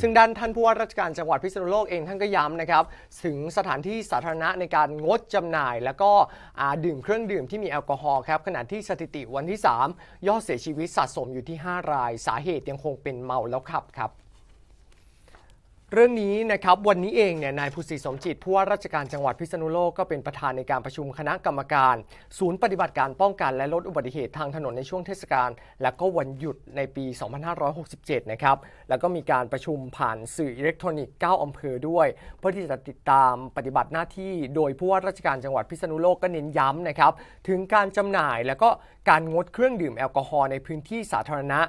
ซึ่งด้านท่านผู้ว่าราชการจังหวัดพิษณุโลกเองท่านก็ย้ำนะครับถึงสถานที่สาธารณะในการงดจำหน่าย แล้วก็ดื่มเครื่องดื่มที่มีแอลกอฮอล์ครับขณะที่สถิติวันที่ 3 ยอดเสียชีวิตสะสมอยู่ที่ 5 ราย สาเหตุยังคงเป็นเมาแล้วขับครับเรื่องนี้นะครับวันนี้เองเนี่ยนายภูสิสมจิตผู้ว่าราชการจังหวัดพิษณุโลกก็เป็นประธานในการประชุมคณะกรรมการ ศูนย์ปฏิบัติการป้องกันและลดอุบัติเหตุทางถนนในช่วงเทศกาลและก็วันหยุดในปี 2567 นะครับแล้วก็มีการประชุมผ่านสื่ออิเล็กทรอนิกส์ 9 อำเภอด้วย เพื่อที่จะติดตามปฏิบัติหน้าที่ โดยผู้ว่าราชการจังหวัดพิษณุโลกก็เน้นย้ำนะครับถึงการจำหน่ายและก็การงดเครื่องดื่มแอลกอฮอล์ในพื้นที่สาธารณะ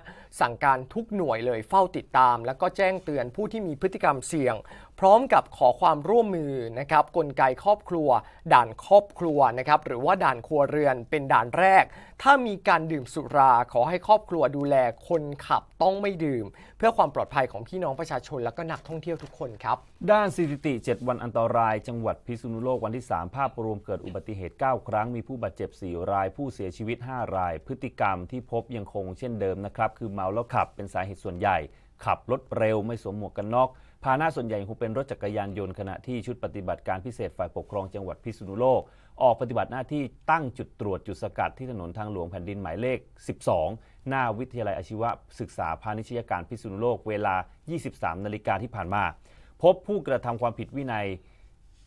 สั่งการทุกหน่วยเลยเฝ้าติดตาม และก็แจ้งเตือนผู้ที่มีพฤติกรรมมเสี่ยงพร้อมกับขอความร่วมมือนะครับกลไกครอบครัว ด่านครอบครัวนะครับหรือว่าด่านครัวเรือนเป็นด่านแรก ถ้ามีการดื่มสุราขอให้ครอบครัวดูแลคนขับต้องไม่ดื่ม เพื่อความปลอดภัยของพี่น้องประชาชนและก็นักท่องเที่ยวทุกคนครับด้านสถิติ7 วันอันตรายจังหวัดพิษณุโลกวันที่ 3 ภาพรวมเกิดอุบัติเหตุ 9 ครั้งมีผู้บาดเจ็บ4รายผู้เสียชีวิต5 ราย พฤติกรรมที่พบยังคงเช่นเดิมนะครับคือเมาแล้วขับเป็นสาเหตุส่วนใหญ่ขับรถเร็วไม่สวมหมวกกันน็อกพาหน้าส่วนใหญ่คงเป็นรถจักรยานยนต์ขณะที่ชุดปฏิบัติการพิเศษฝ่ายปกครองจังหวัดพิษณุโลก ออกปฏิบัติหน้าที่ตั้งจุดตรวจจุดสกัด ที่ถนนทางหลวงแผ่นดินหมายเลข 12 หน้าวิทยาลัยอาชีวศึกษาพาณิชยการพิษณุโลกเวลา 23 นาฬิกาที่ผ่านมาพบผู้กระทำความผิดวินัย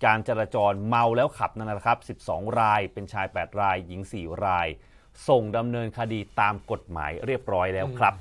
การจราจรเมาแล้วขับนั่นนะครับ 12 รายเป็นชาย 8 ราย หญิง 4 ราย ส่งดำเนินคดีตามกฎหมายเรียบร้อยแล้วครับ